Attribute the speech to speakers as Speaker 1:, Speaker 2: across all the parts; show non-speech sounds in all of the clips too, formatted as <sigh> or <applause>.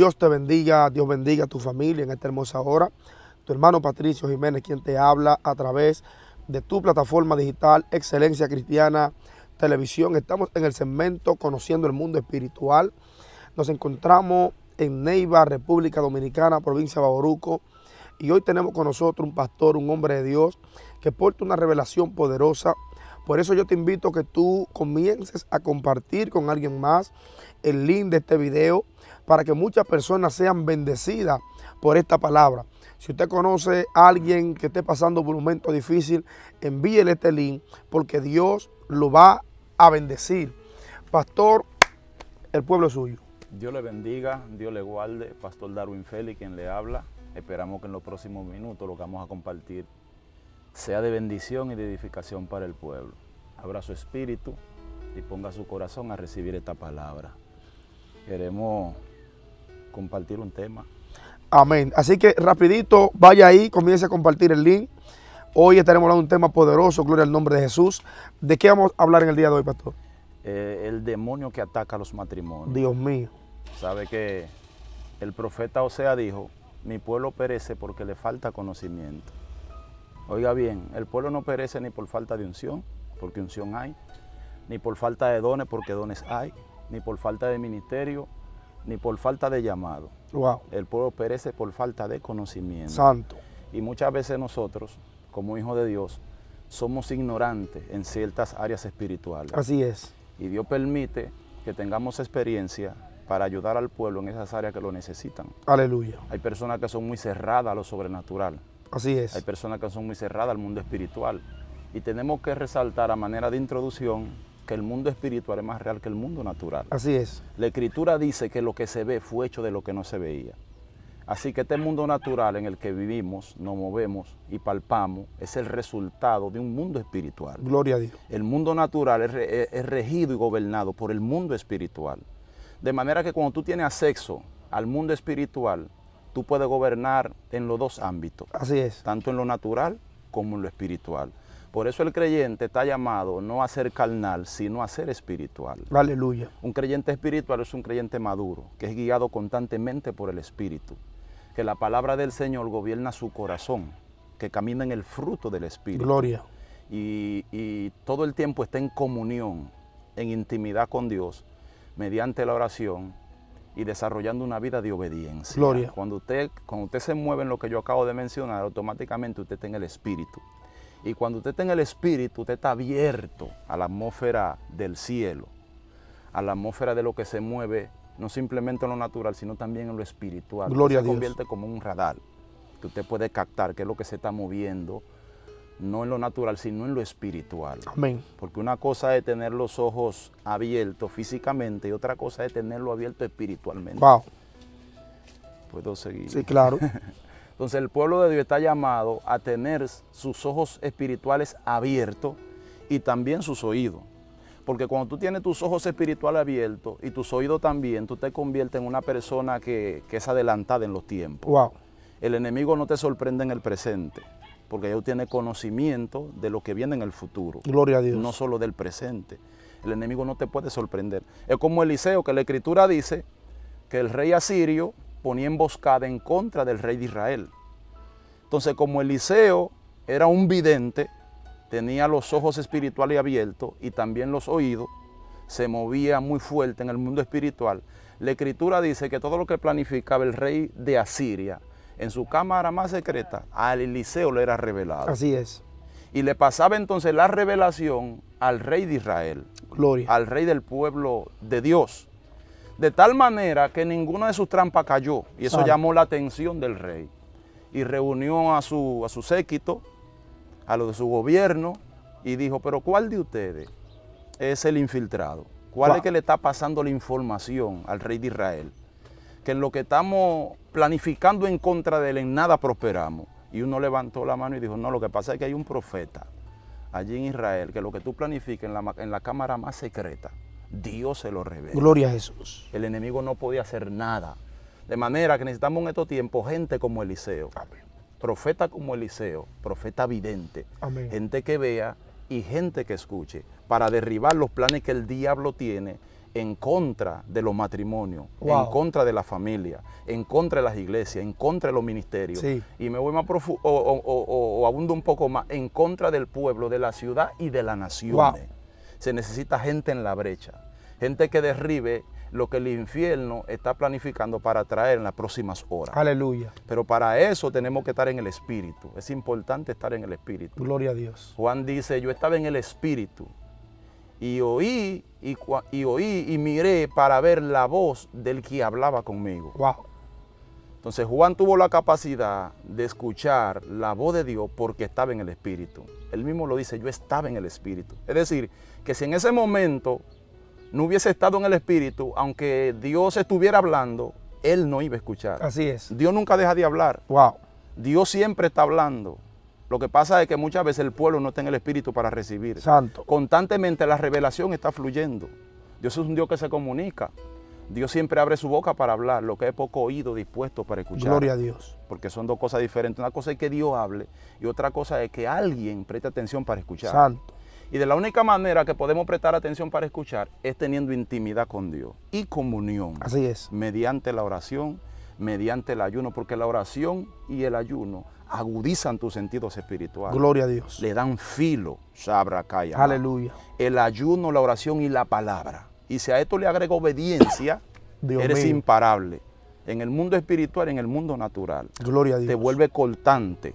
Speaker 1: Dios te bendiga, Dios bendiga a tu familia en esta hermosa hora. Tu hermano Patricio Jiménez, quien te habla a través de tu plataforma digital Excelencia Cristiana Televisión. Estamos en el segmento Conociendo el Mundo Espiritual. Nos encontramos en Neiva, República Dominicana, provincia de Baboruco. Y hoy tenemos con nosotros un pastor, un hombre de Dios, que porta una revelación poderosa. Por eso yo te invito a que tú comiences a compartir con alguien más el link de este video para que muchas personas sean bendecidas por esta palabra. Si usted conoce a alguien que esté pasando por un momento difícil, envíele este link porque Dios lo va a bendecir. Pastor, el pueblo es suyo.
Speaker 2: Dios le bendiga, Dios le guarde. Pastor Darwin Félix, quien le habla. Esperamos que en los próximos minutos lo que vamos a compartir sea de bendición y de edificación para el pueblo. Abra su espíritu y ponga su corazón a recibir esta palabra. Queremos compartir un tema.
Speaker 1: Amén. Así que rapidito, vaya ahí, comience a compartir el link. Hoy estaremos hablando de un tema poderoso, gloria al nombre de Jesús. ¿De qué vamos a hablar en el día de hoy, pastor?
Speaker 2: Eh, el demonio que ataca los matrimonios. Dios mío. Sabe que el profeta Osea dijo, mi pueblo perece porque le falta conocimiento. Oiga bien, el pueblo no perece ni por falta de unción, porque unción hay, ni por falta de dones, porque dones hay, ni por falta de ministerio, ni por falta de llamado. El pueblo perece por falta de conocimiento. Santo. Y muchas veces nosotros, como hijos de Dios, somos ignorantes en ciertas áreas espirituales. Así es. Y Dios permite que tengamos experiencia para ayudar al pueblo en esas áreas que lo necesitan. Aleluya. Hay personas que son muy cerradas a lo sobrenatural. Así es. Hay personas que son muy cerradas al mundo espiritual. Y tenemos que resaltar a manera de introducción que el mundo espiritual es más real que el mundo natural. Así es. La escritura dice que lo que se ve fue hecho de lo que no se veía. Así que este mundo natural en el que vivimos, nos movemos y palpamos es el resultado de un mundo espiritual. Gloria a Dios. El mundo natural es, regido y gobernado por el mundo espiritual. De manera que cuando tú tienes acceso al mundo espiritual, tú puedes gobernar en los dos ámbitos. Así es. Tanto en lo natural como en lo espiritual. Por eso el creyente está llamado no a ser carnal, sino a ser espiritual. Aleluya. Un creyente espiritual es un creyente maduro, que es guiado constantemente por el Espíritu, que la palabra del Señor gobierna su corazón, que camina en el fruto del Espíritu. Gloria. Y, todo el tiempo está en comunión, en intimidad con Dios, mediante la oración, y desarrollando una vida de obediencia. Gloria. Cuando usted, cuando usted se mueve en lo que yo acabo de mencionar, automáticamente usted está en el espíritu. Y cuando usted está en el espíritu, usted está abierto a la atmósfera del cielo, a la atmósfera de lo que se mueve, no simplemente en lo natural, sino también en lo espiritual. Gloria a Dios. Se convierte como un radar que usted puede captar qué es lo que se está moviendo, no en lo natural, sino en lo espiritual. Amén. Porque una cosa es tener los ojos abiertos físicamente y otra cosa es tenerlo abierto espiritualmente. Wow. ¿Puedo seguir? Sí, claro. <laughs> Entonces el pueblo de Dios está llamado a tener sus ojos espirituales abiertos y también sus oídos. Porque cuando tú tienes tus ojos espirituales abiertos y tus oídos también, tú te conviertes en una persona que, es adelantada en los tiempos. El enemigo no te sorprende en el presente, porque ya tiene conocimiento de lo que viene en el futuro. Gloria a Dios. No solo del presente. El enemigo no te puede sorprender. Es como Eliseo, que la escritura dice que el rey asirio ponía emboscada en contra del rey de Israel. Entonces, como Eliseo era un vidente, tenía los ojos espirituales abiertos y también los oídos, se movía muy fuerte en el mundo espiritual. La escritura dice que todo lo que planificaba el rey de Asiria en su cámara más secreta, al Eliseo le era revelado. Así es. Y le pasaba entonces la revelación al rey de Israel. Gloria. Al rey del pueblo de Dios. De tal manera que ninguna de sus trampas cayó y eso llamó la atención del rey. Y reunió a su, a séquito, a lo de su gobierno, y dijo, pero ¿cuál de ustedes es el infiltrado? ¿Cuál es que le está pasando la información al rey de Israel? Que en lo que estamos planificando en contra de él en nada prosperamos. Y uno levantó la mano y dijo, no, lo que pasa es que hay un profeta allí en Israel, que lo que tú planificas en la, en la cámara más secreta, Dios se lo revela. Gloria a Jesús. El enemigo no podía hacer nada. De manera que necesitamos en estos tiempos gente como Eliseo. Profeta como Eliseo, profeta vidente. Gente que vea y gente que escuche para derribar los planes que el diablo tiene en contra de los matrimonios, en contra de la familia, en contra de las iglesias, en contra de los ministerios. Y me voy más profundo o, abundo un poco más, en contra del pueblo, de la ciudad y de la nación. Se necesita gente en la brecha, gente que derribe lo que el infierno está planificando para traer en las próximas horas. Aleluya. Pero para eso tenemos que estar en el Espíritu. Es importante estar en el Espíritu.
Speaker 1: Gloria a Dios.
Speaker 2: Juan dice, yo estaba en el Espíritu y oí y, oí y miré para ver la voz del que hablaba conmigo. Wow. Entonces Juan tuvo la capacidad de escuchar la voz de Dios porque estaba en el Espíritu. Él mismo lo dice, yo estaba en el Espíritu. Es decir, que si en ese momento no hubiese estado en el espíritu, aunque Dios estuviera hablando, él no iba a escuchar. Así es. Dios nunca deja de hablar. Wow. Dios siempre está hablando. Lo que pasa es que muchas veces el pueblo no está en el espíritu para recibir. Santo. Constantemente la revelación está fluyendo. Dios es un Dios que se comunica. Dios siempre abre su boca para hablar, lo que es poco oído dispuesto para escuchar. Gloria a Dios. Porque son dos cosas diferentes. Una cosa es que Dios hable y otra cosa es que alguien preste atención para escuchar. Santo. Y de la única manera que podemos prestar atención para escuchar es teniendo intimidad con Dios y comunión. Así es. Mediante la oración, mediante el ayuno, porque la oración y el ayuno agudizan tus sentidos espirituales. Gloria a Dios. Le dan filo, sabra, calla. Aleluya. El ayuno, la oración y la palabra. Y si a esto le agrega obediencia, <coughs> eres imparable. En el mundo espiritual, en el mundo natural. Gloria a Dios. Te vuelve coltante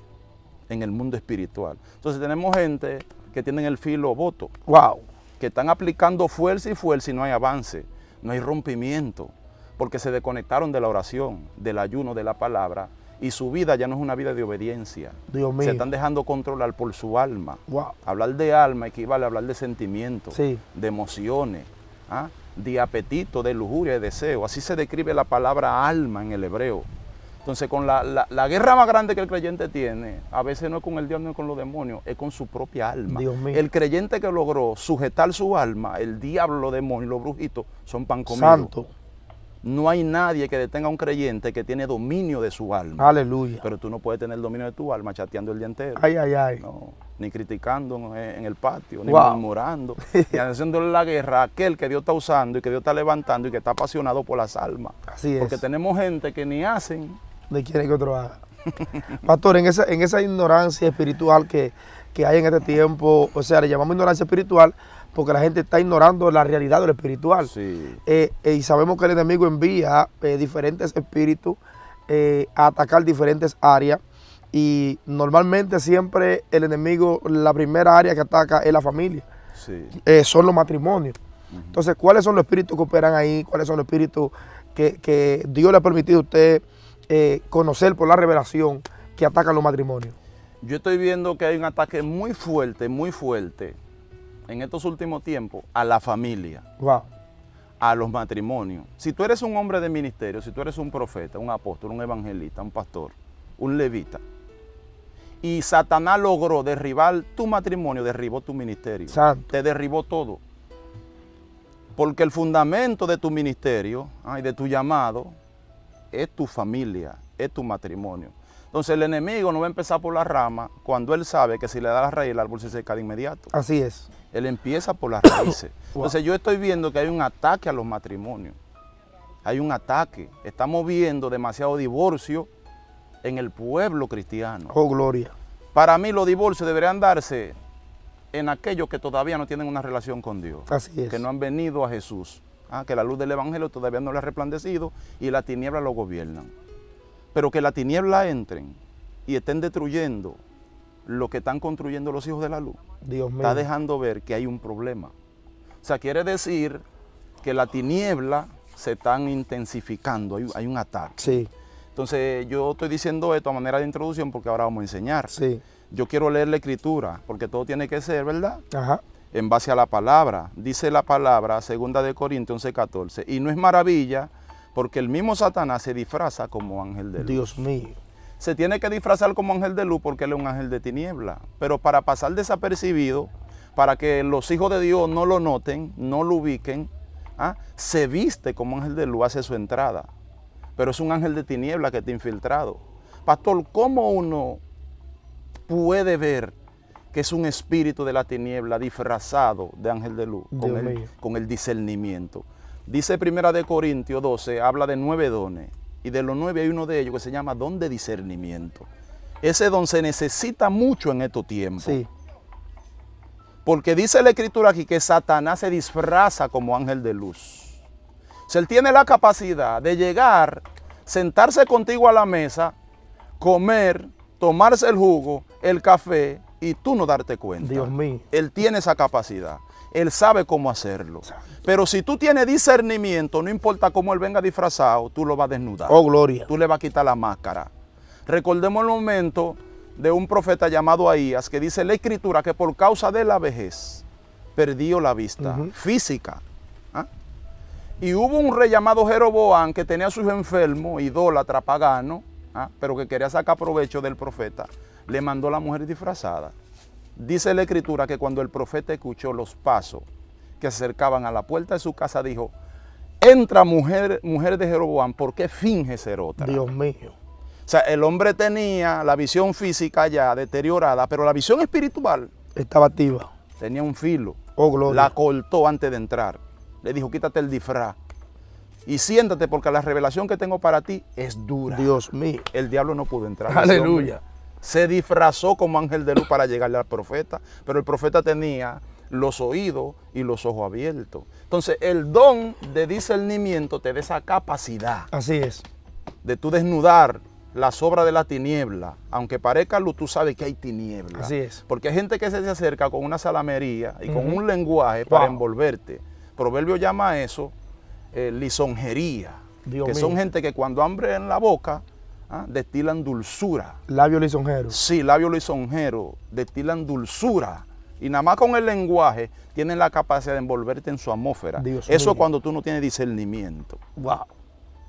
Speaker 2: en el mundo espiritual. Entonces tenemos gente que tienen el filo voto. ¡Wow! Que están aplicando fuerza y fuerza y no hay avance, no hay rompimiento, porque se desconectaron de la oración, del ayuno, de la palabra, y su vida ya no es una vida de obediencia. Dios Se están dejando controlar por su alma. Wow. Hablar de alma equivale a hablar de sentimientos, de emociones, ¿ah? de apetito, de lujuria, de deseo. Así se describe la palabra alma en el hebreo. Entonces, con la, la, guerra más grande que el creyente tiene, a veces no es con el diablo ni con los demonios, es con su propia alma. Dios mío. El creyente que logró sujetar su alma, el diablo, los demonios, los brujitos, son pan comido. Santo. No hay nadie que detenga a un creyente que tiene dominio de su alma. Aleluya. Pero tú no puedes tener dominio de tu alma chateando el día entero. Ay, ay, ay. ni criticando en el patio, ni murmurando, y <laughs> haciéndole la guerra aquel que Dios está usando y que Dios está levantando y que está apasionado por las almas. Así es. Porque tenemos gente que ni hacen
Speaker 1: le quiere que otro haga. <laughs> Pastor, en esa, ignorancia espiritual que, hay en este tiempo, o sea, le llamamos ignorancia espiritual porque la gente está ignorando la realidad del espiritual. Eh, eh, y sabemos que el enemigo envía eh, diferentes espíritus a atacar diferentes áreas. Y normalmente siempre el enemigo, la primera área que ataca es la familia. son los matrimonios. Entonces, ¿cuáles son los espíritus que operan ahí? ¿Cuáles son los espíritus que, que Dios le ha permitido a usted? Eh, conocer por la revelación que atacan los matrimonios?
Speaker 2: Yo estoy viendo que hay un ataque muy fuerte, muy fuerte en estos últimos tiempos a la familia. A los matrimonios. Si tú eres un hombre de ministerio, si tú eres un profeta, un apóstol, un evangelista, un pastor, un levita, y Satanás logró derribar tu matrimonio, derribó tu ministerio. Te derribó todo. Porque el fundamento de tu ministerio, ay, de tu llamado, es tu familia, es tu matrimonio. Entonces el enemigo no va a empezar por la rama cuando él sabe que si le da la raíz el árbol se seca de inmediato. Así es. Él empieza por las <coughs> raíces. Entonces yo estoy viendo que hay un ataque a los matrimonios. Hay un ataque. Estamos viendo demasiado divorcio en el pueblo cristiano. Oh, gloria. Para mí los divorcios deberían darse en aquellos que todavía no tienen una relación con Dios. Así es. Que no han venido a Jesús. Ah, que la luz del Evangelio todavía no le ha resplandecido y la tiniebla lo gobiernan. Pero que la tiniebla entren y estén destruyendo lo que están construyendo los hijos de la luz,
Speaker 1: Dios está dejando
Speaker 2: ver que hay un problema. O sea, quiere decir que la tiniebla se están intensificando, hay, hay un ataque. Entonces, yo estoy diciendo esto a manera de introducción porque ahora vamos a enseñar. Yo quiero leer la escritura, porque todo tiene que ser, ¿verdad? Ajá en base a la palabra. Dice la palabra, segunda de Corintios 14. y no es maravilla porque el mismo Satanás se disfraza como ángel de luz. Dios mío. Se tiene que disfrazar como ángel de luz porque él es un ángel de tiniebla, pero para pasar desapercibido, para que los hijos de Dios no lo noten, no lo ubiquen, ¿ah? se viste como ángel de luz, hace su entrada, pero es un ángel de tiniebla que está infiltrado. Pastor, ¿cómo uno puede ver que es un espíritu de la tiniebla disfrazado de ángel de luz, con el, discernimiento. Dice Primera de Corintios 12, habla de nueve dones, y de los nueve hay uno de ellos que se llama don de discernimiento. Ese don se necesita mucho en estos tiempos. Porque dice la escritura aquí que Satanás se disfraza como ángel de luz. Si él tiene la capacidad de llegar, sentarse contigo a la mesa, comer, tomarse el jugo, el café, y tú no darte cuenta. Dios mío. Él tiene esa capacidad. Él sabe cómo hacerlo. Pero si tú tienes discernimiento, no importa cómo él venga disfrazado, tú lo vas a desnudar. Oh, gloria. Tú le vas a quitar la máscara. Recordemos el momento de un profeta llamado Ahías que dice la escritura que por causa de la vejez perdió la vista física. ¿ah? Y hubo un rey llamado Jeroboam que tenía a sus enfermos, idólatra pagano, ¿ah? pero que quería sacar provecho del profeta le mandó la mujer disfrazada. Dice la escritura que cuando el profeta escuchó los pasos que se acercaban a la puerta de su casa, dijo, entra mujer, mujer de Jeroboam, ¿por qué finge ser otra? Dios mío. O sea, el hombre tenía la visión física ya deteriorada, pero la visión espiritual estaba activa. Tenía un filo. Oh, gloria. La cortó antes de entrar. Le dijo, quítate el disfraz y siéntate porque la revelación que tengo para ti es dura. Dios mío. El diablo no pudo entrar. Aleluya se disfrazó como ángel de luz para llegarle al profeta, pero el profeta tenía los oídos y los ojos abiertos. Entonces, el don de discernimiento te da esa capacidad. Así es. De tú desnudar la sobra de la tiniebla. Aunque parezca luz, tú sabes que hay tiniebla. Así es. Porque hay gente que se acerca con una salamería y con un lenguaje para envolverte. Proverbio llama a eso eh, lisonjería. Dios que son gente que cuando hambre en la boca ¿ah? destilan dulzura. Labio lisonjero. Sí, labio lisonjero, destilan dulzura. Y nada más con el lenguaje tienen la capacidad de envolverte en su atmósfera. Eso es cuando tú no tienes discernimiento. Wow.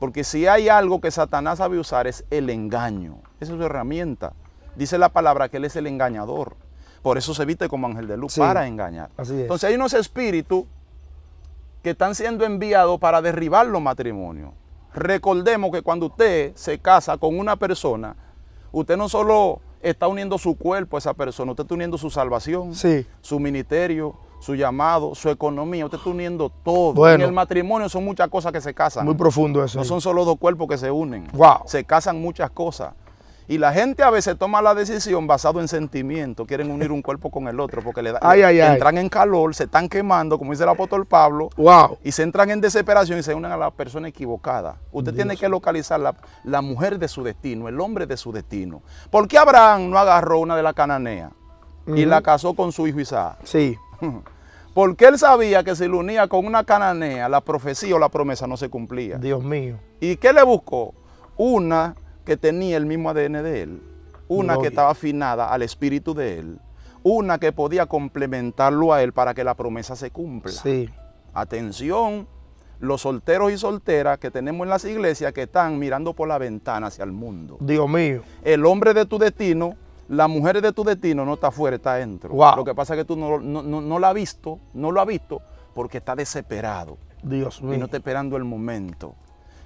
Speaker 2: Porque si hay algo que Satanás sabe usar es el engaño. Esa es su herramienta. Dice la palabra que él es el engañador. Por eso se viste como ángel de luz, para engañar. Entonces hay unos espíritus que están siendo enviados para derribar los matrimonios. Recordemos que cuando usted se casa con una persona, usted no solo está uniendo su cuerpo a esa persona, usted está uniendo su salvación, su ministerio, su llamado, su economía, usted está uniendo todo. en el matrimonio son muchas cosas que se casan. Muy profundo eso. No son solo dos cuerpos que se unen. Se casan muchas cosas. Y la gente a veces toma la decisión basado en sentimiento, quieren unir un cuerpo con el otro porque le da, entran en calor, se están quemando, como dice el apóstol Pablo, wow. y se entran en desesperación y se unen a la persona equivocada. Usted tiene que localizar la, mujer de su destino, el hombre de su destino. ¿Por qué Abraham no agarró una de la cananea y la casó con su hijo Isaac? Sí. <laughs> Porque él sabía que si lo unía con una cananea, la profecía o la promesa no se cumplía. Dios mío. ¿Y qué le buscó? Una que tenía el mismo ADN de él,
Speaker 1: una que estaba
Speaker 2: afinada al espíritu de él, una que podía complementarlo a él para que la promesa se cumpla. Sí. Atención, los solteros y solteras que tenemos en las iglesias que están mirando por la ventana hacia el mundo. Dios mío. El hombre de tu destino, la mujer de tu destino no está fuera, está dentro. Lo que pasa es que tú no, no, no, has visto, no lo has visto porque está desesperado.
Speaker 1: Dios mío. Y no
Speaker 2: está esperando el momento.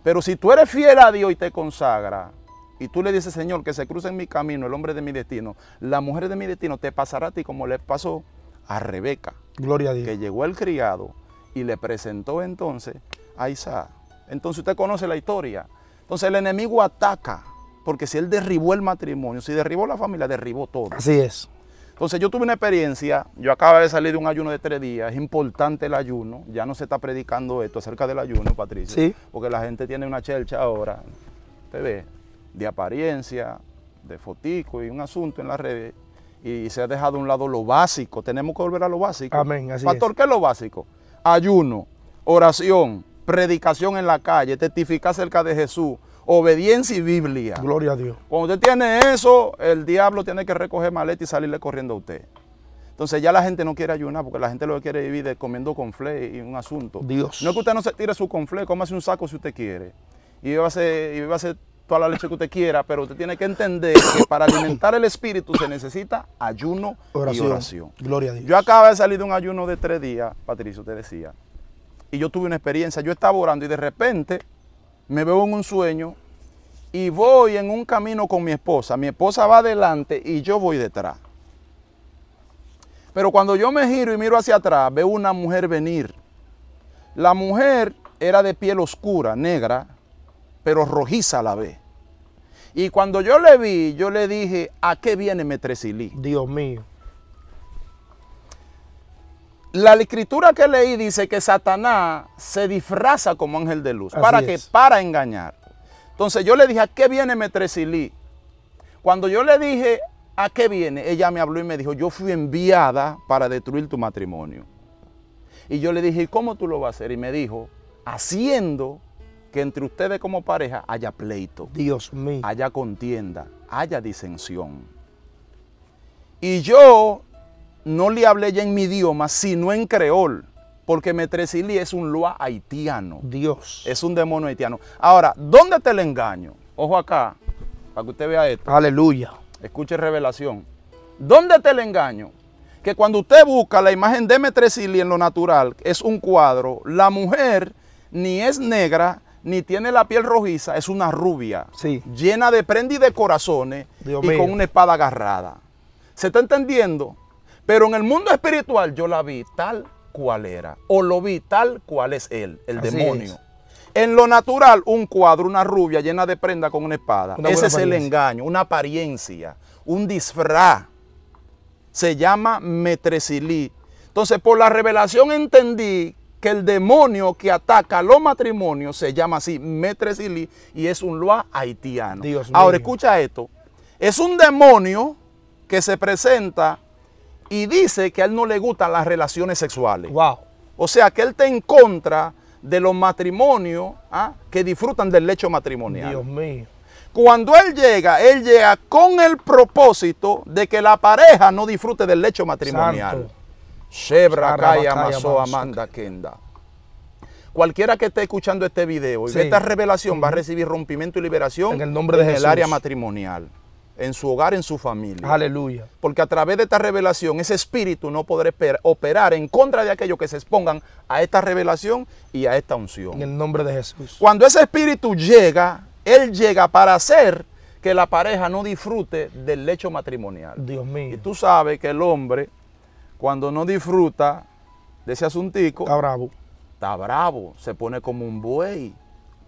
Speaker 2: Pero si tú eres fiel a Dios y te consagra, y tú le dices, Señor, que se cruce en mi camino el hombre de mi destino, la mujer de mi destino te pasará a ti como le pasó a Rebeca. Gloria a Dios. Que llegó el criado y le presentó entonces a Isaac. Entonces usted conoce la historia. Entonces el enemigo ataca, porque si él derribó el matrimonio, si derribó la familia, derribó todo. Así es. Entonces yo tuve una experiencia, yo acabo de salir de un ayuno de tres días, es importante el ayuno, ya no se está predicando esto acerca del ayuno, Patricia. ¿Sí? porque la gente tiene una chelcha ahora, te ve, de apariencia, de fotico y un asunto en las redes y se ha dejado a un lado lo básico. Tenemos que volver a lo básico. Amén. Así Pastor, ¿qué es lo básico? Ayuno, oración, predicación en la calle, testificar cerca de Jesús, obediencia y Biblia. Gloria a Dios. Cuando usted tiene eso, el diablo tiene que recoger maleta y salirle corriendo a usted. Entonces ya la gente no quiere ayunar porque la gente lo que quiere vivir es comiendo conflé y un asunto. Dios. No es que usted no se tire su conflé, cómase un saco si usted quiere. Y va a y a ser a la leche que usted quiera, pero usted tiene que entender que para alimentar el espíritu se necesita ayuno y oración. Gloria a Dios. Yo acabo de salir de un ayuno de tres días, Patricio, te decía, y yo tuve una experiencia, yo estaba orando y de repente me veo en un sueño y voy en un camino con mi esposa. Mi esposa va adelante y yo voy detrás. Pero cuando yo me giro y miro hacia atrás, veo una mujer venir. La mujer era de piel oscura, negra, pero rojiza a la vez. Y cuando yo le vi, yo le dije, ¿a qué viene Metresilí? Dios mío. La escritura que leí dice que Satanás se disfraza como ángel de luz. ¿Para que Para engañar. Entonces yo le dije, ¿a qué viene Metresilí? Cuando yo le dije, ¿a qué viene? Ella me habló y me dijo, yo fui enviada para destruir tu matrimonio. Y yo le dije, ¿y cómo tú lo vas a hacer? Y me dijo, haciendo que entre ustedes como pareja haya pleito. Dios mío. Haya contienda, haya disensión. Y yo no le hablé ya en mi idioma, sino en creol, porque Metresili es un loa haitiano. Dios. Es un demonio haitiano. Ahora, ¿dónde te le engaño? Ojo acá, para que usted vea esto. Aleluya. Escuche revelación. ¿Dónde te le engaño? Que cuando usted busca la imagen de Metresili en lo natural, es un cuadro, la mujer ni es negra, ni tiene la piel rojiza, es una rubia, llena de prenda y de corazones y con una espada agarrada. ¿Se está entendiendo? Pero en el mundo espiritual yo la vi tal cual era, o lo vi tal cual es él, el demonio. En lo natural, un cuadro, una rubia llena de prenda con una espada. Ese es el engaño, una apariencia, un disfraz. Se llama metresilí. Entonces, por la revelación entendí que el demonio que ataca los matrimonios se llama así Metresili y es un loa haitiano. Dios Ahora escucha esto. Es un demonio que se presenta y dice que a él no le gustan las relaciones sexuales. Wow. O sea que él está en contra de los matrimonios ¿ah? que disfrutan del lecho matrimonial. Dios mío. Cuando él llega, él llega con el propósito de que la pareja no disfrute del lecho matrimonial. Amanda Kenda. Cualquiera que esté escuchando este video y esta revelación va a recibir rompimiento y liberación en el nombre de el área matrimonial, en su hogar, en su familia. Aleluya. Porque a través de esta revelación ese espíritu no podrá operar en contra de aquellos que se expongan a esta revelación y a esta unción. En el nombre de Jesús. Cuando ese espíritu llega, él llega para hacer que la pareja no disfrute del lecho matrimonial. Dios mío. Y tú sabes que el hombre cuando no disfruta de ese asuntico... Está bravo. Está bravo, se pone como un buey,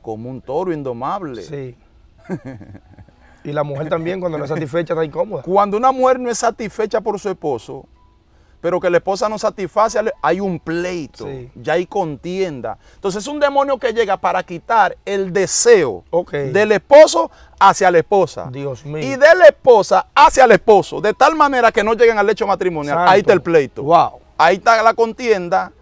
Speaker 2: como un toro indomable. Sí. <laughs> y la mujer también cuando no es satisfecha está incómoda. Cuando una mujer no es satisfecha por su esposo, pero que la esposa no satisface, hay un pleito, ya hay contienda. Entonces es un demonio que llega para quitar el deseo del esposo hacia la esposa. Dios Y de la esposa hacia el esposo, de tal manera que no lleguen al hecho matrimonial. Ahí está el pleito. Wow. Ahí está la contienda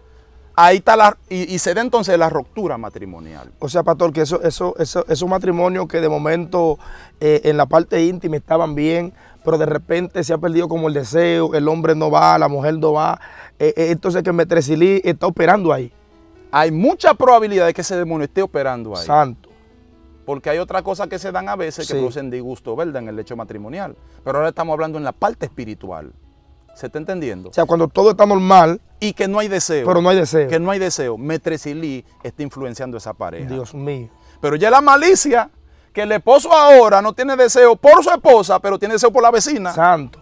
Speaker 2: ahí está la, y, se da entonces la ruptura matrimonial. O sea, pastor, que eso, eso, esos matrimonios que de momento
Speaker 1: eh, en la parte íntima estaban bien, pero de repente se ha perdido como el deseo, el hombre no va, la mujer no va, eh, eh, entonces que Metresilí está operando ahí.
Speaker 2: Hay mucha probabilidad de que ese demonio esté operando ahí. Santo. Porque hay otras cosas que se dan a veces que producen disgusto, ¿verdad? En el hecho matrimonial. Pero ahora estamos hablando en la parte espiritual. ¿Se está entendiendo? O sea,
Speaker 1: cuando todo está normal,
Speaker 2: y que no hay deseo. Pero no hay deseo. Que no hay deseo. Metresilí está influenciando esa pareja. Dios mío. Pero ya la malicia, que el esposo ahora no tiene deseo por su esposa, pero tiene deseo por la vecina. Santo.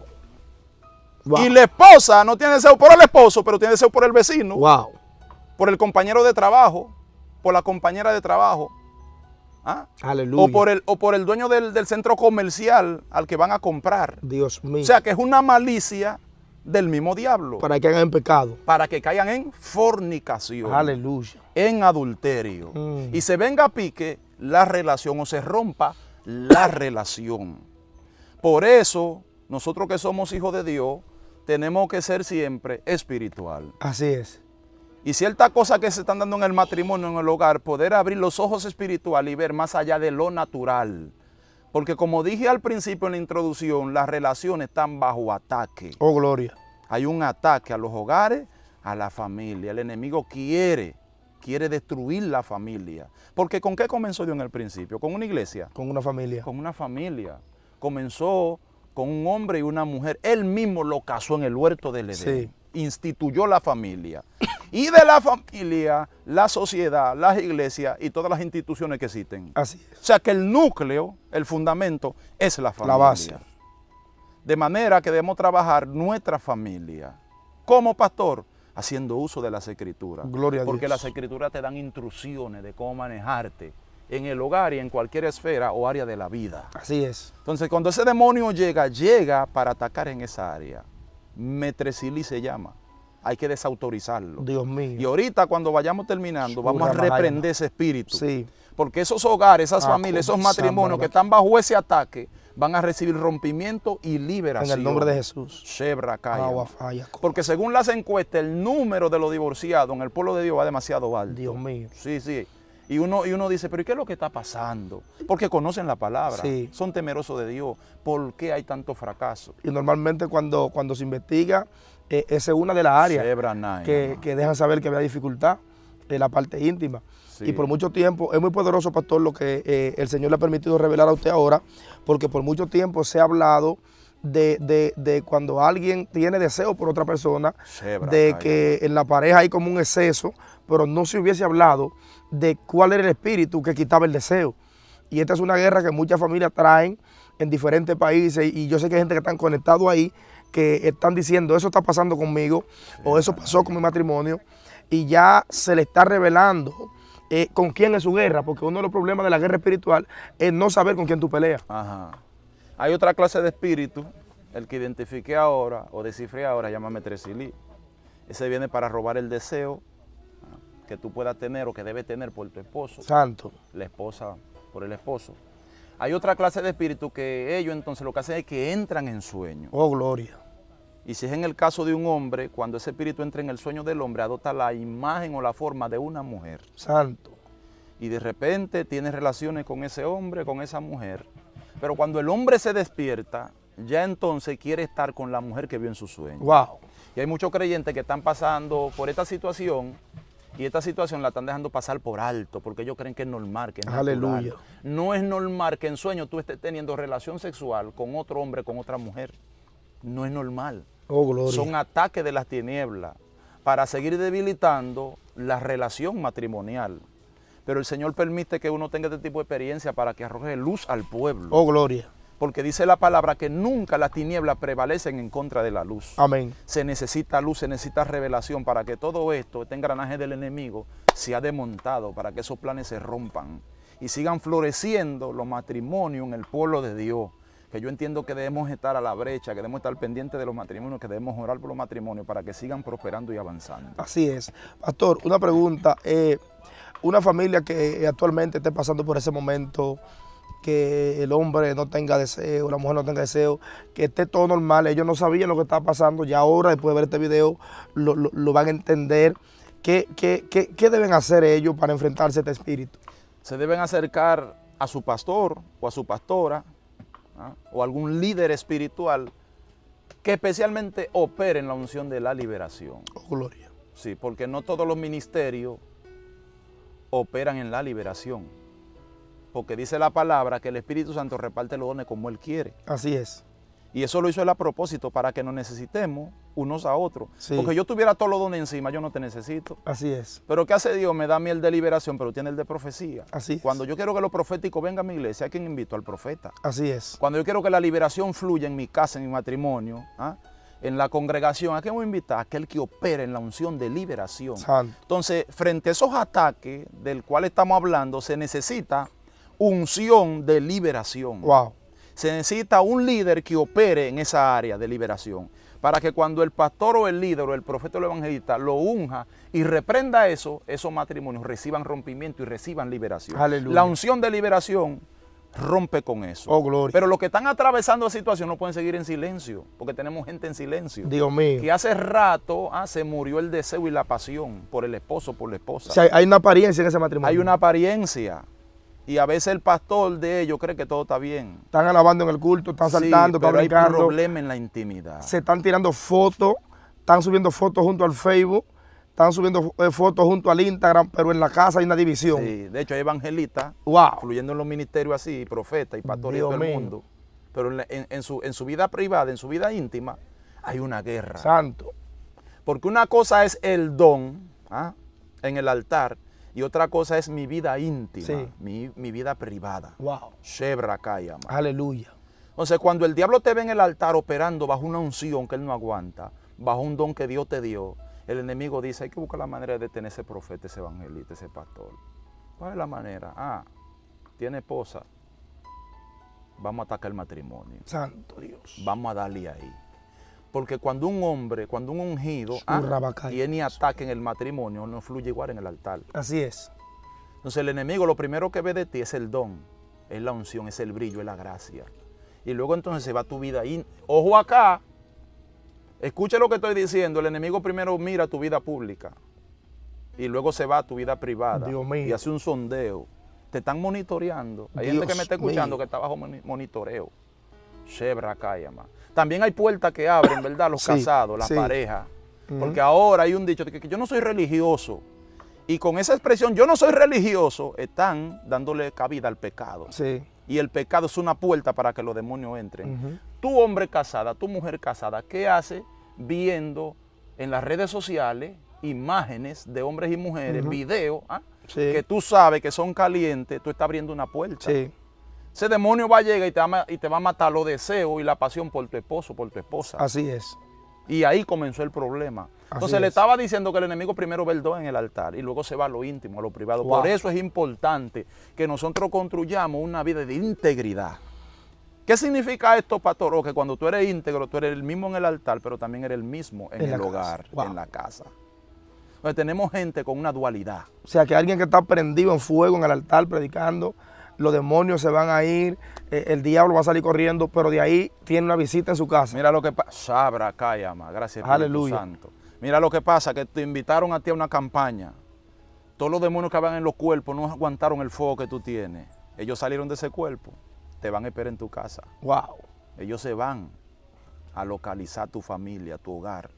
Speaker 2: Y la esposa no tiene deseo por el esposo, pero tiene deseo por el vecino. Wow. Por el compañero de trabajo, por la compañera de trabajo. ¿Ah?
Speaker 1: Aleluya. O por
Speaker 2: el, o por el dueño del, del centro comercial al que van a comprar. Dios mío. O sea que es una malicia del mismo diablo.
Speaker 1: Para que hagan en pecado.
Speaker 2: Para que caigan en fornicación. Aleluya. En adulterio. Mm. Y se venga a pique la relación o se rompa la relación. Por eso, nosotros que somos hijos de Dios, tenemos que ser siempre espiritual. Así es. Y cierta cosa que se están dando en el matrimonio, en el hogar, poder abrir los ojos espirituales y ver más allá de lo natural. Porque como dije al principio en la introducción, las relaciones están bajo ataque. Oh, gloria. Hay un ataque a los hogares, a la familia. El enemigo quiere, quiere destruir la familia. Porque ¿con qué comenzó Dios en el principio? ¿Con una iglesia? Con una familia. Con una familia. Comenzó con un hombre y una mujer. Él mismo lo casó en el huerto del Edén instituyó la familia. Y de la familia, la sociedad, las iglesias y todas las instituciones que existen. Así es. O sea que el núcleo, el fundamento, es la familia. La base. De manera que debemos trabajar nuestra familia como pastor haciendo uso de las escrituras. Gloria Porque las escrituras te dan instrucciones de cómo manejarte en el hogar y en cualquier esfera o área de la vida. Así es. Entonces, cuando ese demonio llega, llega para atacar en esa área. Metresilí se llama. Hay que desautorizarlo. Dios mío. Y ahorita cuando vayamos terminando, vamos a reprender ese espíritu. Sí. Porque esos hogares, esas ah, familias, esos matrimonios que están bajo ese ataque, van a recibir rompimiento y liberación. En el nombre de Jesús. Shebra Porque según las encuestas, el número de los divorciados en el pueblo de Dios va demasiado alto. Dios mío. Sí, sí. Y uno, y uno dice, pero ¿y qué es lo que está pasando? Porque conocen la palabra, son temerosos de Dios. ¿Por qué hay tanto fracaso?
Speaker 1: Y normalmente cuando, cuando se investiga, eh, esa es una de las áreas que, que, dejan saber que había dificultad, en la parte íntima. Y por mucho tiempo, es muy poderoso, pastor, lo que eh, el Señor le ha permitido revelar a usted ahora, porque por mucho tiempo se ha hablado de, cuando alguien tiene deseo por otra persona, de que en la pareja hay como un exceso, pero no se hubiese hablado de cuál era el espíritu que quitaba el deseo. Y esta es una guerra que muchas familias traen en diferentes países y yo sé que hay gente que están conectado ahí que están diciendo eso está pasando conmigo o eso pasó con mi matrimonio y ya se le está revelando eh, con quién es su guerra, porque uno de los problemas de la guerra espiritual es no saber con quién tú peleas.
Speaker 2: Hay otra clase de espíritu, el que identifique ahora o descifre ahora, llámame Tresilí. Ese viene para robar el deseo, que tú puedas tener o que debes tener por tu esposo. Santo. La esposa por el esposo. Hay otra clase de espíritu que ellos entonces lo que hacen es que entran en sueño. Oh, gloria. Y si es en el caso de un hombre, cuando ese espíritu entra en el sueño del hombre, adopta la imagen o la forma de una mujer. Santo. Y de repente tiene relaciones con ese hombre, con esa mujer. Pero cuando el hombre se despierta, ya entonces quiere estar con la mujer que vio en su sueño. Wow. Y hay muchos creyentes que están pasando por esta situación y esta situación la están dejando pasar por alto, porque ellos creen que es normal, que es Aleluya. No es normal que en sueño tú estés teniendo relación sexual con otro hombre, con otra mujer. No es normal.
Speaker 1: Oh, gloria. Son
Speaker 2: ataques de las tinieblas para seguir debilitando la relación matrimonial. Pero el Señor permite que uno tenga este tipo de experiencia para que arroje luz al pueblo. Oh, gloria porque dice la palabra que nunca las tinieblas prevalecen en contra de la luz. Amén. Se necesita luz, se necesita revelación para que todo esto, este engranaje del enemigo, sea desmontado, para que esos planes se rompan y sigan floreciendo los matrimonios en el pueblo de Dios. Que yo entiendo que debemos estar a la brecha, que debemos estar pendientes de los matrimonios, que debemos orar por los matrimonios para que sigan prosperando y avanzando.
Speaker 1: Así es. Pastor, una pregunta. Eh, una familia que actualmente esté pasando por ese momento que el hombre no tenga deseo, la mujer no tenga deseo, que esté todo normal. Ellos no sabían lo que estaba pasando y ahora, después de ver este video, lo, van a entender. ¿Qué, deben hacer ellos para enfrentarse a este espíritu?
Speaker 2: Se deben acercar a su pastor o a su pastora ¿ah? O o algún líder espiritual que especialmente opere en la unción de la liberación. Oh, gloria. Sí, porque no todos los ministerios operan en la liberación porque dice la palabra que el Espíritu Santo reparte los dones como Él quiere. Así es. Y eso lo hizo Él a propósito para que nos necesitemos unos a otros. Porque yo tuviera todos los dones encima, yo no te necesito.
Speaker 1: Así es.
Speaker 2: Pero ¿qué hace Dios? Me da a mí el de liberación, pero tiene el de profecía. Así es. Cuando yo quiero que lo profético venga a mi iglesia, ¿a quien invito al profeta. Así es. Cuando yo quiero que la liberación fluya en mi casa, en mi matrimonio, ¿ah? en la congregación, ¿a quién voy a invitar? Aquel que opere en la unción de liberación. Entonces, frente a esos ataques del cual estamos hablando, se necesita unción de liberación. Wow. Se necesita un líder que opere en esa área de liberación para que cuando el pastor o el líder o el profeta o el evangelista lo unja y reprenda eso, esos matrimonios reciban rompimiento y reciban liberación. Aleluya. La unción de liberación rompe con eso. Oh, gloria. Pero los que están atravesando la situación no pueden seguir en silencio, porque tenemos gente en silencio. Dios mío. Que hace rato ah, se murió el deseo y la pasión por el esposo, por la esposa. hay
Speaker 1: una apariencia en ese matrimonio. Hay una apariencia
Speaker 2: y a veces el pastor de ellos cree que todo está bien.
Speaker 1: Están alabando en el culto, están saltando, pero hay problema
Speaker 2: en la intimidad.
Speaker 1: Se están tirando fotos, están subiendo fotos junto al Facebook, están subiendo eh, fotos junto al Instagram, pero en la casa hay una división. Sí,
Speaker 2: de hecho hay evangelistas, wow. incluyendo en los ministerios así, profetas y pastores del mundo, pero en, su, en su vida privada, en su vida íntima, hay una guerra. Santo. Porque una cosa es el don ¿ah? en el altar y otra cosa es mi vida íntima, mi, vida privada. Wow. Aleluya. Entonces, cuando el diablo te ve en el altar operando bajo una unción que él no aguanta, bajo un don que Dios te dio, el enemigo dice, hay que buscar la manera de detener ese profeta, ese evangelista, ese pastor. ¿Cuál es la manera? Ah, tiene esposa. Vamos a atacar el matrimonio. Santo Dios. Vamos a darle ahí. Porque cuando un hombre, cuando un ungido ah, tiene ataque en el matrimonio, no fluye igual en el altar. Así es. Entonces el enemigo lo primero que ve de ti es el don, es la unción, es el brillo, es la gracia. Y luego entonces se va tu vida. ojo acá, escuche lo que estoy diciendo. El enemigo primero mira tu vida pública y luego se va a tu vida privada Dios mío. y hace un sondeo. Te están monitoreando. Hay gente que me está escuchando que está bajo monitoreo. Shebra Kayama. También hay puertas que abren, ¿verdad? Los casados, las pareja. parejas. Porque ahora hay un dicho de que, yo no soy religioso. Y con esa expresión, yo no soy religioso, están dándole cabida al pecado. Y el pecado es una puerta para que los demonios entren. Tú, hombre casada, tu mujer casada, ¿qué hace viendo en las redes sociales imágenes de hombres y mujeres, videos, ¿ah? que tú sabes que son calientes? Tú estás abriendo una puerta. Sí. Ese demonio va a llegar y te va, y te va a matar los deseos y la pasión por tu esposo, por tu esposa. Así es. Y ahí comenzó el problema. Entonces le estaba diciendo que el enemigo primero verdó en el altar y luego se va a lo íntimo, a lo privado. Por eso es importante que nosotros construyamos una vida de integridad. ¿Qué significa esto, pastor? Oh, que cuando tú eres íntegro, tú eres el mismo en el altar, pero también eres el mismo en, el hogar, en la casa. Entonces tenemos gente con una dualidad.
Speaker 1: O sea, que alguien que está prendido en fuego en el altar predicando, los demonios se van a ir, eh, el diablo va a salir corriendo, pero de ahí tiene una visita
Speaker 2: en su casa. Mira lo que pasa. Sabra, cállama, gracias Aleluya. Santo. Mira lo que pasa, que te invitaron a ti a una campaña. Todos los demonios que van en los cuerpos no aguantaron el fuego que tú tienes. Ellos salieron de ese cuerpo. Te van a esperar en tu casa. Wow. Ellos se van a localizar tu familia, tu hogar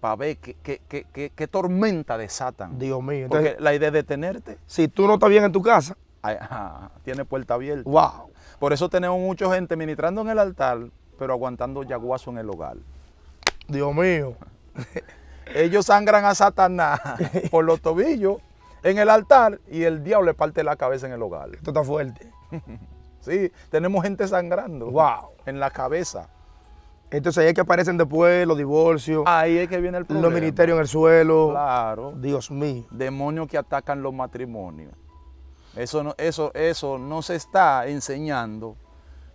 Speaker 2: para ver qué, qué, qué, qué, tormenta desatan. Dios mío. Entonces, la idea de detenerte. Si tú no estás bien en tu casa, <laughs> Ah, tiene puerta abierta. ¡Wow! Por eso tenemos mucha gente ministrando en el altar, pero aguantando yaguazo en el hogar. Dios mío. <laughs> Ellos sangran a Satanás <laughs> por los tobillos en el altar y el diablo le parte la cabeza en el hogar. Esto está fuerte. Sí, tenemos gente sangrando. ¡Wow! En la cabeza.
Speaker 1: Entonces ahí es que aparecen después los divorcios. Ahí es
Speaker 2: que viene el problema. Los ministerios
Speaker 1: en el suelo.
Speaker 2: Claro. Dios mío. Demonios que atacan los matrimonios. Eso no, eso, eso no se está enseñando,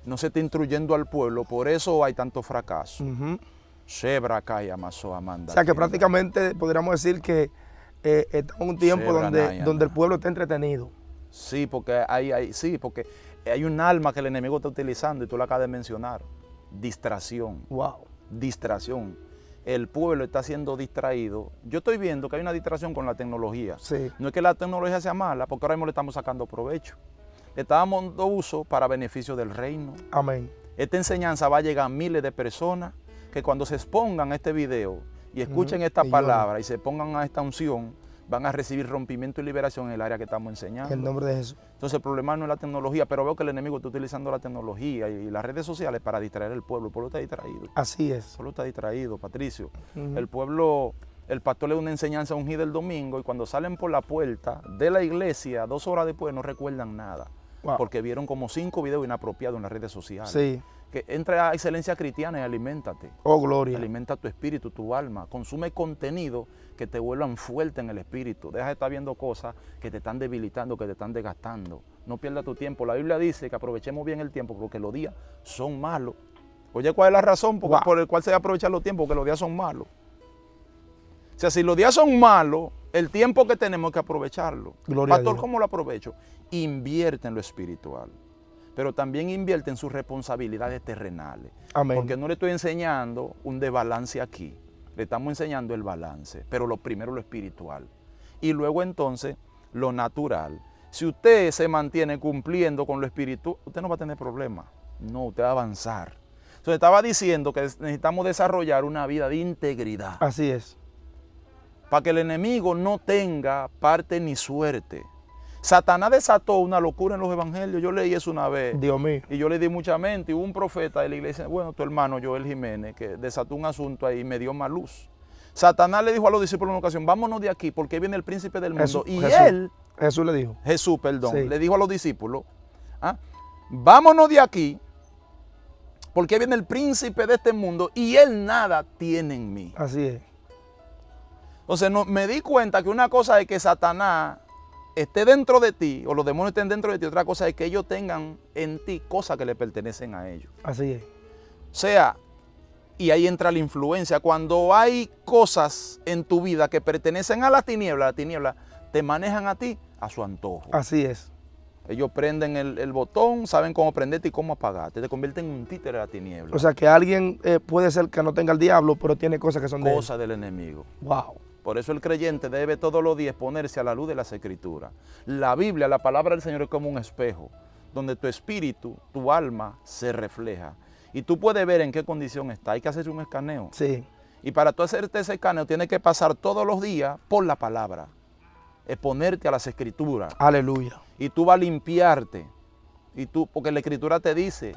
Speaker 2: no se está instruyendo al pueblo, por eso hay tanto fracaso. Uh -huh. Amanda. O sea que
Speaker 1: prácticamente podríamos decir que eh, es un tiempo donde, donde
Speaker 2: el pueblo está entretenido. Sí, porque hay, hay, sí, porque hay un alma que el enemigo está utilizando y tú la acabas de mencionar. Distracción. Wow. Distracción el pueblo está siendo distraído. Yo estoy viendo que hay una distracción con la tecnología. No es que la tecnología sea mala, porque ahora mismo le estamos sacando provecho. Le estamos dando uso para beneficio del reino. Amén. Esta enseñanza va a llegar a miles de personas que cuando se expongan este video y escuchen esta palabra y se pongan a esta unción, van a recibir rompimiento y liberación en el área que estamos enseñando. En el nombre de Jesús. Entonces el problema no es la tecnología, pero veo que el enemigo está utilizando la tecnología y las redes sociales para distraer al pueblo. El pueblo está distraído. Así es. El pueblo está distraído, Patricio. El pueblo, el pastor le da una enseñanza un a GID del domingo y cuando salen por la puerta de la iglesia, dos horas después, no recuerdan nada. Porque vieron como cinco videos inapropiados en las redes sociales. Sí que entra a Excelencia Cristiana y alimentate. Oh, gloria. Alimenta tu espíritu, tu alma. Consume contenido que te vuelvan fuerte en el espíritu. Deja de estar viendo cosas que te están debilitando, que te están desgastando. No pierdas tu tiempo. La Biblia dice que aprovechemos bien el tiempo porque los días son malos. Oye, ¿cuál es la razón por, la cual se aprovechar los tiempos? Porque los días son malos. O sea, si los días son malos, el tiempo que tenemos que aprovecharlo. Gloria Pastor, ¿cómo lo aprovecho? Invierte en lo espiritual pero también invierte en sus responsabilidades terrenales. Porque no le estoy enseñando un desbalance aquí, le estamos enseñando el balance, pero lo primero lo espiritual. Y luego entonces lo natural. Si usted se mantiene cumpliendo con lo espiritual, usted no va a tener problemas. No, usted va a avanzar. Entonces estaba diciendo que necesitamos desarrollar una vida de integridad. Así es. Para que el enemigo no tenga parte ni suerte. Satanás desató una locura en los evangelios. Yo leí eso una vez. Dios mío. Y yo le di mucha mente. Y hubo un profeta de la iglesia, bueno, tu hermano Joel Jiménez, que desató un asunto ahí y me dio más luz. Satanás le dijo a los discípulos en una ocasión, vámonos de aquí porque viene el príncipe del mundo. y él, Jesús le dijo. Jesús, perdón, le dijo a los discípulos, ah, vámonos de aquí porque viene el príncipe de este mundo y él nada tiene en mí. Así es. Entonces me di cuenta que una cosa es que Satanás esté dentro de ti o los demonios estén dentro de ti, otra cosa es que ellos tengan en ti cosas que le pertenecen a ellos. Así es. O sea, y ahí entra la influencia. Cuando hay cosas en tu vida que pertenecen a la tiniebla, la tiniebla te manejan a ti a su antojo. Así es. Ellos prenden el, botón, saben cómo prenderte y cómo apagarte. Te convierten en un títere de la tiniebla. O sea
Speaker 1: que alguien eh, puede ser que no tenga el diablo, pero tiene cosas que son de Cosas
Speaker 2: del enemigo. Wow. Por eso el creyente debe todos los días ponerse a la luz de las escrituras. La Biblia, la palabra del Señor es como un espejo, donde tu espíritu, tu alma se refleja. Y tú puedes ver en qué condición está. Hay que hacer un escaneo. Sí. Y para tú hacerte ese escaneo tienes que pasar todos los días por la palabra. Exponerte a las escrituras. Aleluya. Y tú vas a limpiarte. Y tú, porque la escritura te dice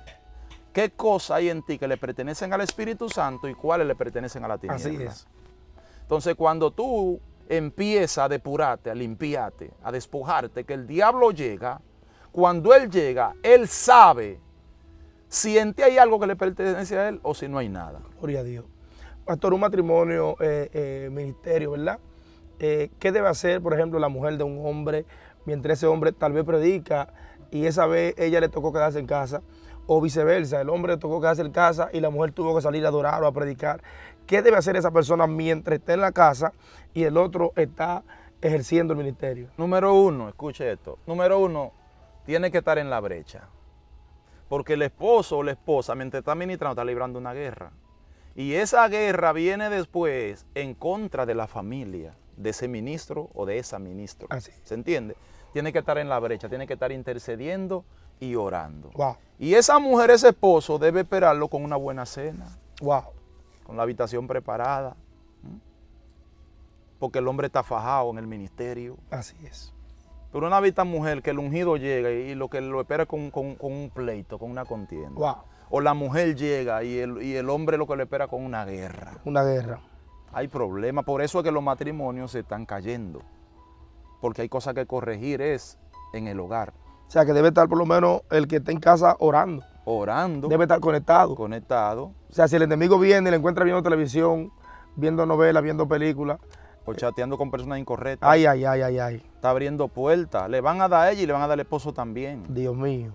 Speaker 2: qué cosas hay en ti que le pertenecen al Espíritu Santo y cuáles le pertenecen a la tierra. Así es. Entonces cuando tú empiezas a depurarte, a limpiarte, a despojarte, que el diablo llega, cuando él llega, él sabe si en ti hay algo que le pertenece a él o si no hay nada.
Speaker 1: Gloria a Dios. Pastor, un matrimonio, eh, eh, ministerio, ¿verdad? Eh, ¿Qué debe hacer, por ejemplo, la mujer de un hombre mientras ese hombre tal vez predica y esa vez ella le tocó quedarse en casa? O viceversa, el hombre le tocó quedarse en casa y la mujer tuvo que salir a adorar o a predicar. ¿Qué debe hacer esa persona mientras esté en la casa y el otro está ejerciendo el ministerio?
Speaker 2: Número uno, escuche esto. Número uno, tiene que estar en la brecha. Porque el esposo o la esposa, mientras está ministrando, está librando una guerra. Y esa guerra viene después en contra de la familia, de ese ministro o de esa ministra. ¿Se entiende? Tiene que estar en la brecha, tiene que estar intercediendo y orando. Y esa mujer, ese esposo, debe esperarlo con una buena cena. Wow con la habitación preparada, porque el hombre está fajado en el ministerio. Así es. Pero una habita mujer que el ungido llega y lo que lo espera es con, un pleito, con una contienda. O la mujer llega y el, hombre lo que le espera con una guerra. Una guerra. Hay problemas. Por eso es que los matrimonios se están cayendo. Porque hay cosas que corregir es en el hogar.
Speaker 1: O sea que debe estar por lo menos el que está en casa orando orando. Debe estar conectado. Conectado. O sea, si el enemigo viene y le encuentra viendo televisión,
Speaker 2: viendo novelas, viendo películas. O chateando con personas incorrectas.
Speaker 1: Ay, ay, ay, ay, ay.
Speaker 2: Está abriendo puertas. Le van a dar a ella y le van a dar al esposo también.
Speaker 1: Dios mío.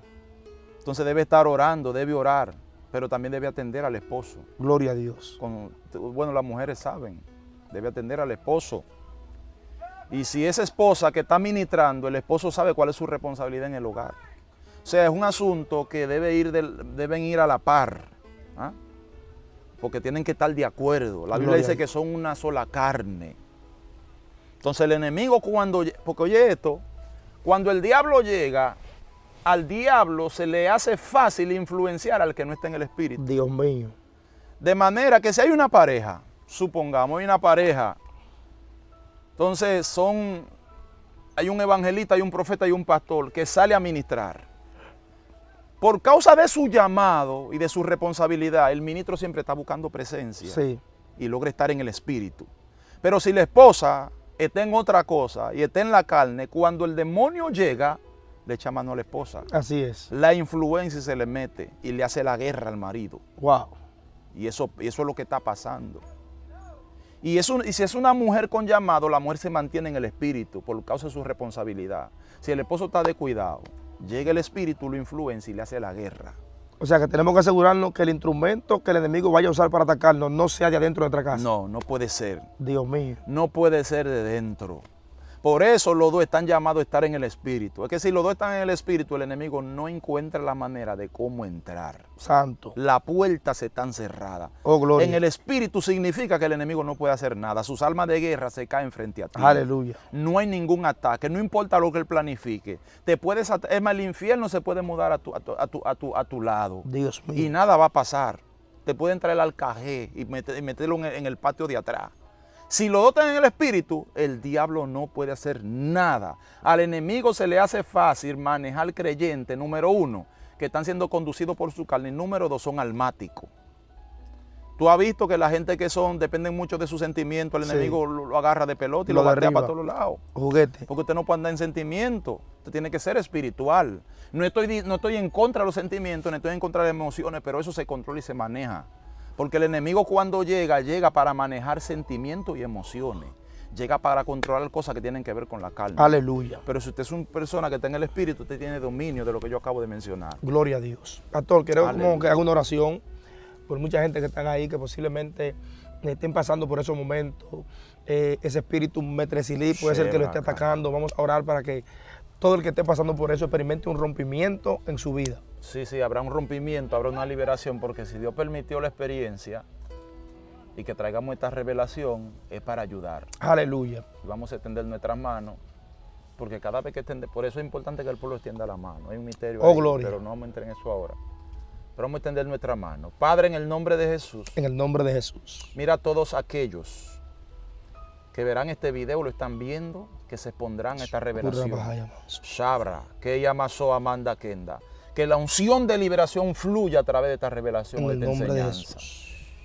Speaker 2: Entonces debe estar orando, debe orar, pero también debe atender al esposo. Gloria a Dios. bueno, las mujeres saben, debe atender al esposo. Y si esa esposa que está ministrando, el esposo sabe cuál es su responsabilidad en el hogar. O sea, es un asunto que debe ir deben ir a la par, ¿ah? porque tienen que estar de acuerdo. La Biblia dice que son una sola carne. Entonces el enemigo cuando, porque oye esto, cuando el diablo llega, al diablo se le hace fácil influenciar al que no está en el espíritu. Dios mío. De manera que si hay una pareja, supongamos, hay una pareja, entonces son, hay un evangelista, hay un profeta y un pastor que sale a ministrar. Por causa de su llamado y de su responsabilidad, el ministro siempre está buscando presencia y logra estar en el espíritu. Pero si la esposa está en otra cosa y está en la carne, cuando el demonio llega, le echa mano a la esposa. Así es. La influencia se le mete y le hace la guerra al marido. Wow. Y eso, eso es lo que está pasando. Y, y, si es una mujer con llamado, la mujer se mantiene en el espíritu por causa de su responsabilidad. Si el esposo está de cuidado, llega el espíritu, lo influencia y le hace la guerra.
Speaker 1: O sea que tenemos que asegurarnos que el instrumento que el enemigo vaya a usar para atacarnos no sea de adentro de nuestra casa.
Speaker 2: No, no puede ser. Dios mío. No puede ser de dentro. Por eso los dos están llamados a estar en el espíritu. Es que si los dos están en el espíritu, el enemigo no encuentra la manera de cómo entrar. Santo. La puerta se está cerrada. Oh, gloria. En el espíritu significa que el enemigo no puede hacer nada. Sus almas de guerra se caen frente a ti. Aleluya. No hay ningún ataque, no importa lo que él planifique. Te puedes, es más, el infierno se puede mudar a tu, lado. Dios mío. Y nada va a pasar. Te puede entrar al cajé y, meterlo en el patio de atrás. Si lo dotan en el espíritu, el diablo no puede hacer nada. Al enemigo se le hace fácil manejar creyente, número uno, que están siendo conducidos por su carne. Número dos, son almáticos. Tú has visto que la gente que son dependen mucho de sus sentimientos. El enemigo lo, agarra de pelota y lo, lo batea para todos lados. Juguete. Porque usted no puede andar en sentimiento. Usted tiene que ser espiritual. No estoy, no estoy en contra de los sentimientos, no estoy en contra de emociones, pero eso se controla y se maneja. Porque el enemigo cuando llega, llega para manejar sentimientos y emociones. Llega para controlar cosas que tienen que ver con la calma. Aleluya. Pero si usted es una persona que está en el espíritu, usted tiene dominio de lo que yo acabo de mencionar.
Speaker 1: Gloria a Dios. Pastor, quiero que haga una oración por mucha gente que están ahí, que posiblemente estén pasando por esos momentos. Eh, ese espíritu metresilí puede ser que lo esté atacando. Vamos a orar para que todo el que esté pasando por eso experimente un rompimiento en su vida.
Speaker 2: Sí, sí, habrá un rompimiento, habrá una liberación, porque si Dios permitió la experiencia y que traigamos esta revelación, es para ayudar.
Speaker 1: Aleluya.
Speaker 2: Vamos a extender nuestras manos, porque cada vez que extende, por eso es importante que el pueblo extienda la mano. Hay un misterio, oh, gloria. pero no vamos a entrar en eso ahora. Pero vamos a extender nuestra mano. Padre, en el nombre de Jesús.
Speaker 1: En el nombre de Jesús.
Speaker 2: Mira a todos aquellos que verán este video, lo están viendo, que se expondrán a esta revelación. Sabra, que a Amanda Kenda. Que la unción de liberación fluya a través de esta revelación, de esta enseñanza.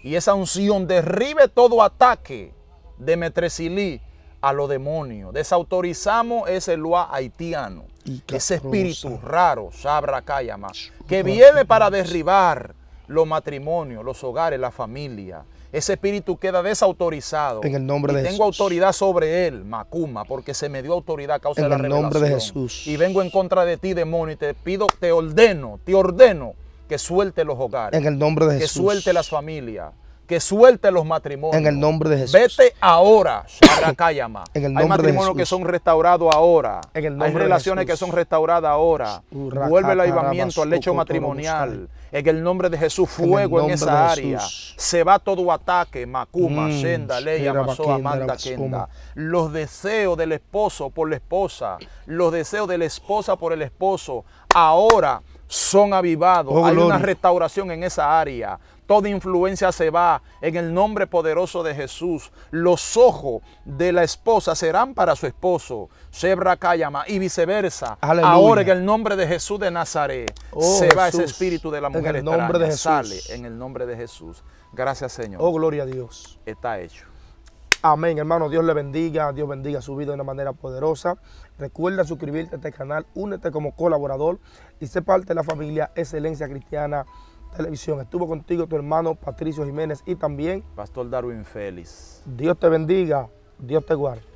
Speaker 2: y esa unción derribe todo ataque de Metresilí a los demonios. Desautorizamos ese loa haitiano, ese espíritu raro, Sabra Kayama, que viene para derribar los matrimonios, los hogares, la familia ese espíritu queda desautorizado. En el nombre y tengo autoridad sobre él, Macuma, porque se me dio autoridad a causa de la revelación. En el nombre de Jesús. Y vengo en contra de ti, demonio, y te pido, te ordeno, te ordeno que suelte los hogares. En el nombre de Que suelte las familias que suelte los matrimonios. En el nombre de Jesús. Vete ahora, a <coughs> en el Hay matrimonios que son restaurados ahora. Hay relaciones que son restauradas ahora. Vuelve el avivamiento al lecho matrimonial. En el nombre de Jesús, fuego en, esa área. Se va todo ataque, Macuma, mm, senda, Leia, Masoa, Kenda. Los deseos del esposo por la esposa, los deseos de la esposa por el esposo, ahora son avivados. Oh, Hay una restauración en esa área. Toda influencia se va en el nombre poderoso de Jesús. Los ojos de la esposa serán para su esposo, Sebra Kayama, y viceversa. Ahora en el nombre de Jesús de Nazaret oh, se va ese espíritu de la mujer en el nombre de Jesús. Sale en el nombre de Jesús. Gracias, Señor. Oh, gloria a Dios. Está hecho.
Speaker 1: Amén, hermano. Dios le bendiga. Dios bendiga su vida de una manera poderosa. Recuerda suscribirte a este canal, únete como colaborador y sé parte de la familia Excelencia Cristiana Televisión. Estuvo contigo tu hermano Patricio Jiménez y también
Speaker 2: Pastor Darwin Félix.
Speaker 1: Dios te bendiga, Dios te guarde.